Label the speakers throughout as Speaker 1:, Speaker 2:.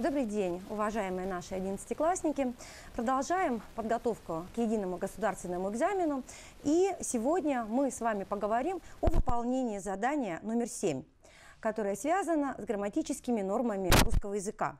Speaker 1: Добрый день, уважаемые наши одиннадцатиклассники. Продолжаем подготовку к единому государственному экзамену. И сегодня мы с вами поговорим о выполнении задания номер семь, которое связано с грамматическими нормами русского языка.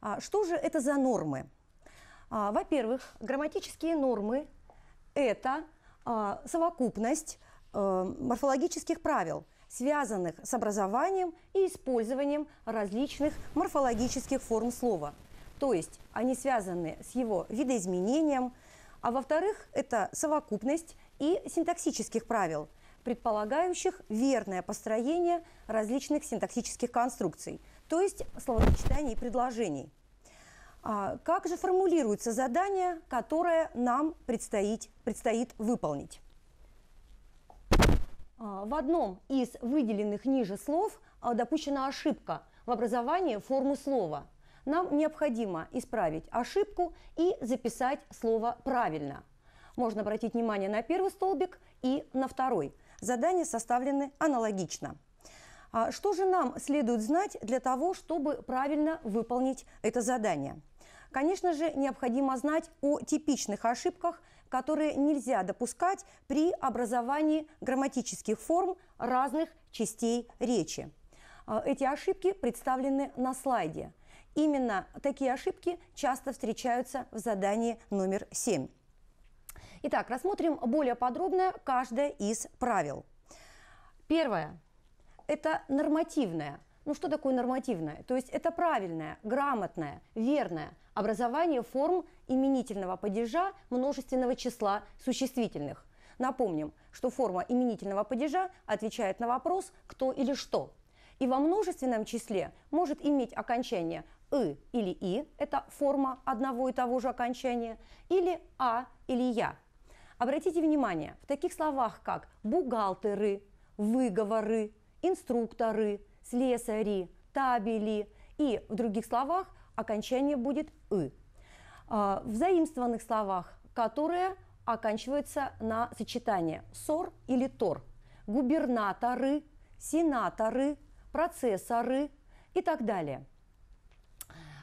Speaker 1: А, что же это за нормы? А, во-первых, грамматические нормы – это а, совокупность э, морфологических правил – связанных с образованием и использованием различных морфологических форм слова. То есть они связаны с его видоизменением, а во-вторых, это совокупность и синтаксических правил, предполагающих верное построение различных синтаксических конструкций, то есть словосочетаний и предложений. А как же формулируется задание, которое нам предстоит, предстоит выполнить? А, в одном из выделенных ниже слов а, допущена ошибка в образовании формы слова. Нам необходимо исправить ошибку и записать слово правильно. Можно обратить внимание на первый столбик и на второй. Задания составлены аналогично. А, что же нам следует знать для того, чтобы правильно выполнить это задание? Конечно же, необходимо знать о типичных ошибках – которые нельзя допускать при образовании грамматических форм разных частей речи. А, эти ошибки представлены на слайде. Именно такие ошибки часто встречаются в задании номер 7. Итак, рассмотрим более подробно каждое из правил. Первое – это нормативное. Ну что такое нормативное? То есть это правильное, грамотное, верное – образование форм именительного падежа множественного числа существительных. Напомним, что форма именительного падежа отвечает на вопрос «кто или что». И во множественном числе может иметь окончание «ы» или «и» – это форма одного и того же окончания, или «а» или «я». Обратите внимание, в таких словах, как «бухгалтеры», «выговоры», «инструкторы», «слесари», «табели» и в других словах – окончание будет «ы». А, в заимствованных словах, которые оканчиваются на сочетание «сор» или «тор». Губернаторы, сенаторы, процессоры и так далее.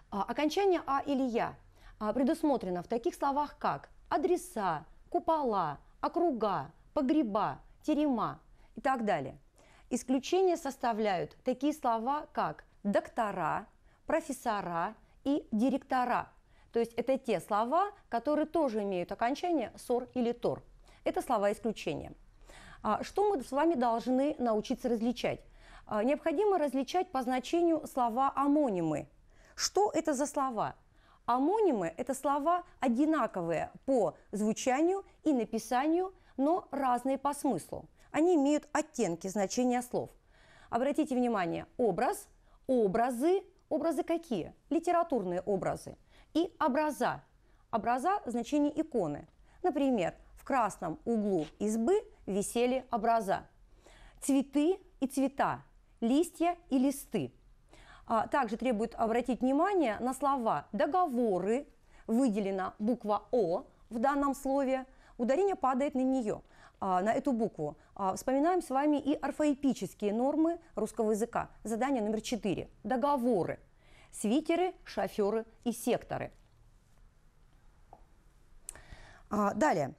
Speaker 1: А, окончание «а» или «я» а, предусмотрено в таких словах, как адреса, купола, округа, погреба, терема и так далее. Исключение составляют такие слова, как доктора, профессора и директора. То есть это те слова, которые тоже имеют окончание сор или тор. Это слова исключения. А, что мы с вами должны научиться различать? А, необходимо различать по значению слова амонимы. Что это за слова? Амонимы – это слова одинаковые по звучанию и написанию, но разные по смыслу. Они имеют оттенки значения слов. Обратите внимание, образ, образы, Образы какие? Литературные образы. И образа. Образа – значение иконы. Например, в красном углу избы висели образа. Цветы и цвета, листья и листы. А также требует обратить внимание на слова «договоры», выделена буква «о» в данном слове, ударение падает на нее. А, на эту букву, а, вспоминаем с вами и орфоэпические нормы русского языка. Задание номер четыре. Договоры. Свитеры, шоферы и секторы. А, далее.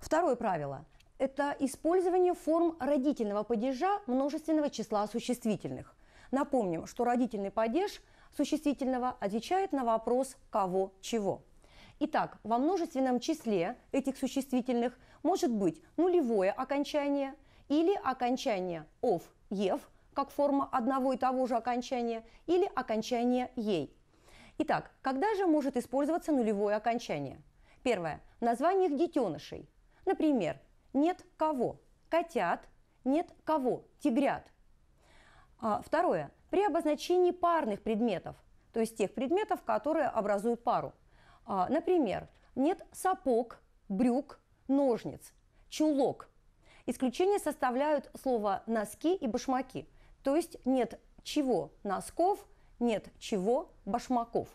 Speaker 1: Второе правило – это использование форм родительного падежа множественного числа существительных. Напомним, что родительный падеж существительного отвечает на вопрос «кого?», «чего?». Итак, во множественном числе этих существительных может быть нулевое окончание или окончание «ов» – «ев», как форма одного и того же окончания, или окончание «ей». Итак, когда же может использоваться нулевое окончание? Первое. В названиях детенышей. Например, «нет кого», «котят», «нет кого», «тигрят». А, второе. При обозначении парных предметов, то есть тех предметов, которые образуют пару – а, например, нет сапог, брюк, ножниц, чулок. Исключение составляют слово «носки» и «башмаки», то есть нет чего носков, нет чего башмаков.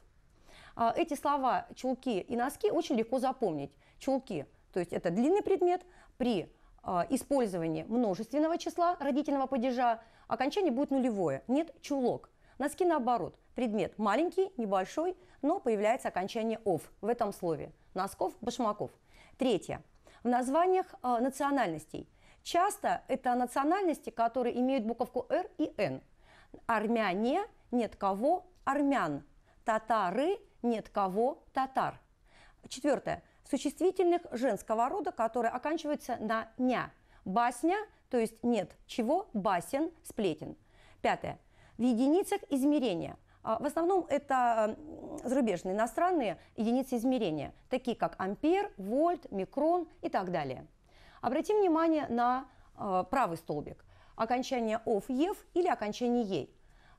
Speaker 1: А, эти слова «чулки» и «носки» очень легко запомнить. Чулки, то есть это длинный предмет, при а, использовании множественного числа родительного падежа окончание будет нулевое, нет чулок. Носки наоборот, Предмет маленький, небольшой, но появляется окончание «ов» в этом слове. Носков, башмаков. Третье. В названиях э, национальностей. Часто это национальности, которые имеют буковку «р» и «н». Армяне – нет кого армян. Татары – нет кого татар. Четвертое. Существительных женского рода, которые оканчиваются на «ня». Басня, то есть нет чего, басен, сплетен. Пятое. В единицах измерения – а, в основном это зарубежные, иностранные единицы измерения, такие как ампер, вольт, микрон и так далее. Обратим внимание на а, правый столбик – окончание «ов», «ев» или окончание «ей». E.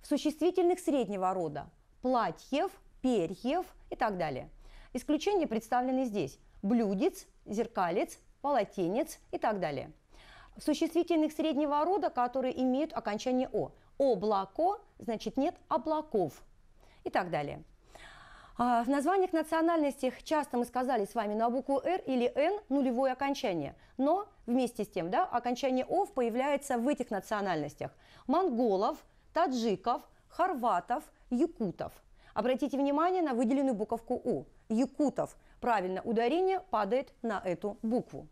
Speaker 1: В существительных среднего рода – платьев, перьев и так далее. Исключения представлены здесь – блюдец, зеркалец, полотенец и так далее. В существительных среднего рода, которые имеют окончание «о» облако, значит нет облаков и так далее. А, в названиях национальностях часто мы сказали с вами на букву «Р» или «Н» нулевое окончание. Но вместе с тем да, окончание «ов» появляется в этих национальностях. Монголов, таджиков, хорватов, якутов. Обратите внимание на выделенную буковку «у». Якутов. Правильно, ударение падает на эту букву.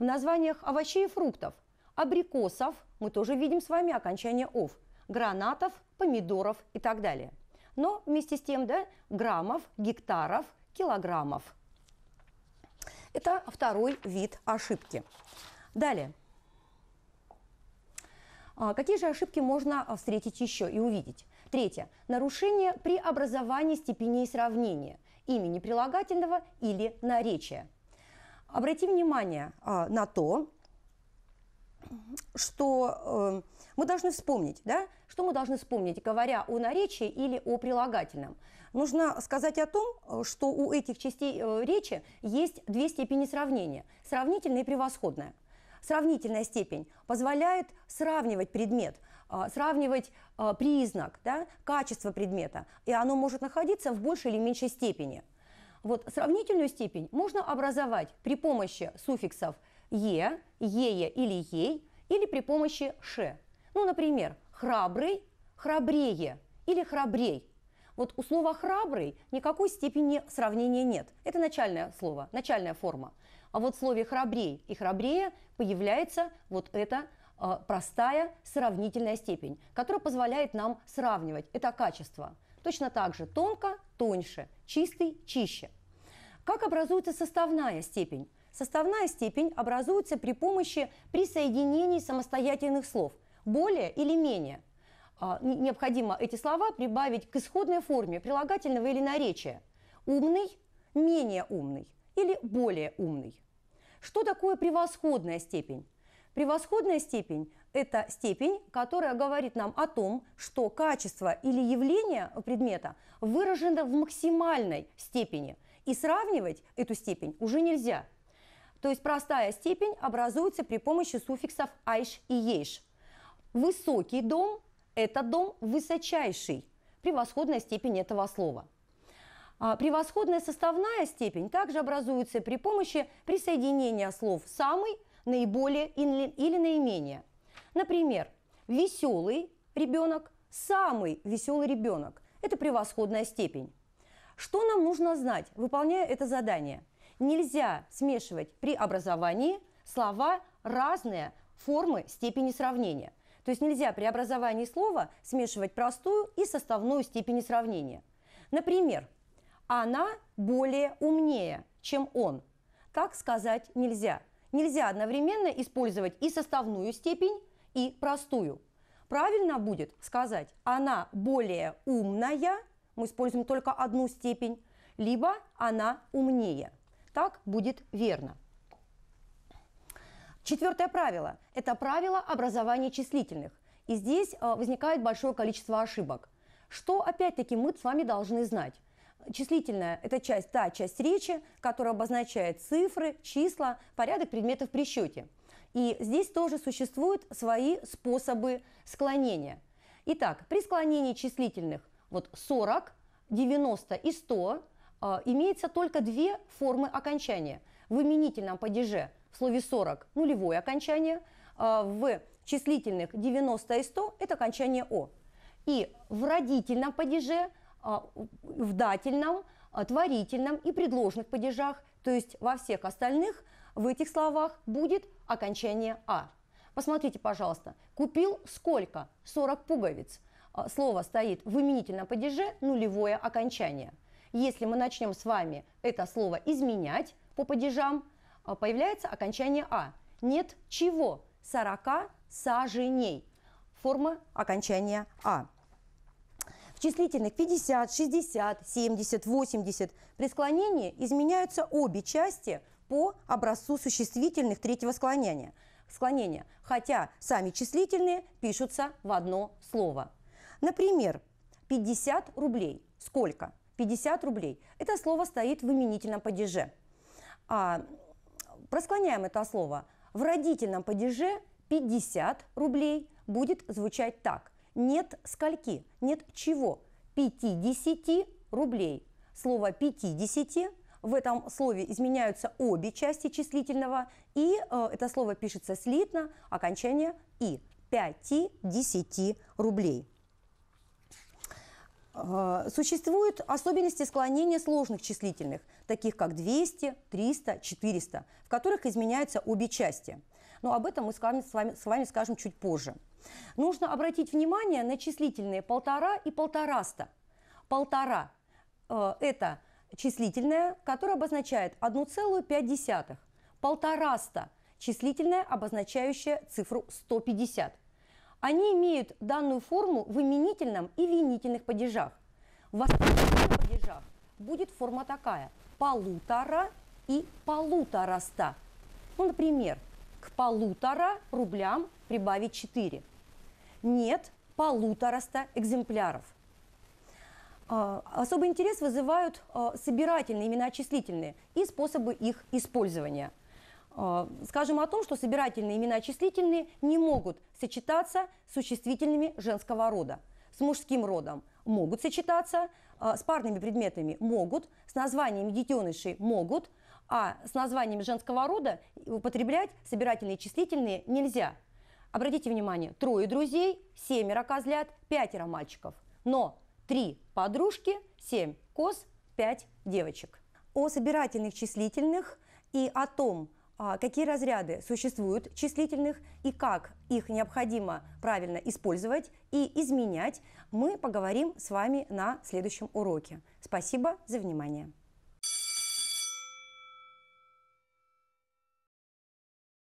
Speaker 1: В названиях овощей и фруктов. Абрикосов мы тоже видим с вами окончание «ов» гранатов, помидоров и так далее. Но вместе с тем, да, граммов, гектаров, килограммов. Это второй вид ошибки. Далее. А, какие же ошибки можно а, встретить еще и увидеть? Третье. Нарушение при образовании степеней сравнения имени прилагательного или наречия. Обрати внимание а, на то, что эм, мы должны вспомнить, да, что мы должны вспомнить, говоря о наречии или о прилагательном. Нужно сказать о том, что у этих частей э, речи есть две степени сравнения – сравнительная и превосходная. Сравнительная степень позволяет сравнивать предмет, э, сравнивать э, признак, да, качество предмета, и оно может находиться в большей или меньшей степени. Вот сравнительную степень можно образовать при помощи суффиксов «е», «ее» или «ей», или при помощи «ше». Ну, например, храбрый, храбрее или храбрей. Вот у слова «храбрый» никакой степени сравнения нет. Это начальное слово, начальная форма. А вот в слове «храбрей» и «храбрее» появляется вот эта э, простая сравнительная степень, которая позволяет нам сравнивать это качество. Точно так же тонко – тоньше, чистый – чище. Как образуется составная степень? Составная степень образуется при помощи присоединений самостоятельных слов – более или менее. А, необходимо эти слова прибавить к исходной форме прилагательного или наречия. Умный, менее умный или более умный. Что такое превосходная степень? Превосходная степень – это степень, которая говорит нам о том, что качество или явление предмета выражено в максимальной степени, и сравнивать эту степень уже нельзя. То есть простая степень образуется при помощи суффиксов «айш» и «ейш». Высокий дом – это дом высочайший, превосходная степень этого слова. А, превосходная составная степень также образуется при помощи присоединения слов «самый», «наиболее» или «наименее». Например, «веселый ребенок», «самый веселый ребенок» – это превосходная степень. Что нам нужно знать, выполняя это задание? Нельзя смешивать при образовании слова разные формы степени сравнения – то есть нельзя при образовании слова смешивать простую и составную степени сравнения. Например, она более умнее, чем он. Так сказать нельзя. Нельзя одновременно использовать и составную степень, и простую. Правильно будет сказать «она более умная», мы используем только одну степень, либо «она умнее». Так будет верно. Четвертое правило – это правило образования числительных. И здесь э, возникает большое количество ошибок. Что, опять-таки, мы с вами должны знать? Числительная – это часть, та часть речи, которая обозначает цифры, числа, порядок предметов при счете. И здесь тоже существуют свои способы склонения. Итак, при склонении числительных вот 40, 90 и 100 э, имеется только две формы окончания. В именительном падеже в слове 40 нулевое окончание, а, в числительных 90 и 100 это окончание «о». И в родительном падеже, а, в дательном, а, творительном и предложных падежах, то есть во всех остальных, в этих словах будет окончание «а». Посмотрите, пожалуйста, купил сколько? 40 пуговиц. Слово стоит в именительном падеже, нулевое окончание. Если мы начнем с вами это слово изменять по падежам – а, появляется окончание «а». Нет чего? 40 саженей. Форма окончания «а». В числительных 50, 60, 70, 80 при склонении изменяются обе части по образцу существительных третьего склонения Склонения, хотя сами числительные пишутся в одно слово. Например, 50 рублей. Сколько? 50 рублей. Это слово стоит в именительном падеже. А Просклоняем это слово. В родительном падеже 50 рублей будет звучать так. Нет скольки, нет чего. 50 рублей. Слово 50 в этом слове изменяются обе части числительного, и э, это слово пишется слитно, окончание «и» – 5-10 рублей. Э, существуют особенности склонения сложных числительных, таких как 200, 300, 400, в которых изменяются обе части. Но об этом мы с вами, с вами, с вами скажем чуть позже. Нужно обратить внимание на числительные полтора и полтораста. Полтора э, – это числительное, которое обозначает 1,5. Полтораста – числительное, обозначающее цифру 150. Они имеют данную форму в именительном и винительных падежах. В остальных падежах будет форма такая – полутора и полутораста. Ну, например, к полутора рублям прибавить 4. Нет полутораста экземпляров. А, особый интерес вызывают а, собирательные именно числительные и способы их использования – Э, скажем о том, что собирательные имена числительные не могут сочетаться с существительными женского рода. С мужским родом могут сочетаться, э, с парными предметами могут, с названиями детенышей могут, а с названиями женского рода употреблять собирательные числительные нельзя. Обратите внимание, трое друзей, семеро козлят, пятеро мальчиков. Но три подружки, семь коз, пять девочек. О собирательных числительных и о том, а, какие разряды существуют числительных и как их необходимо правильно использовать и изменять, мы поговорим с вами на следующем уроке. Спасибо за внимание.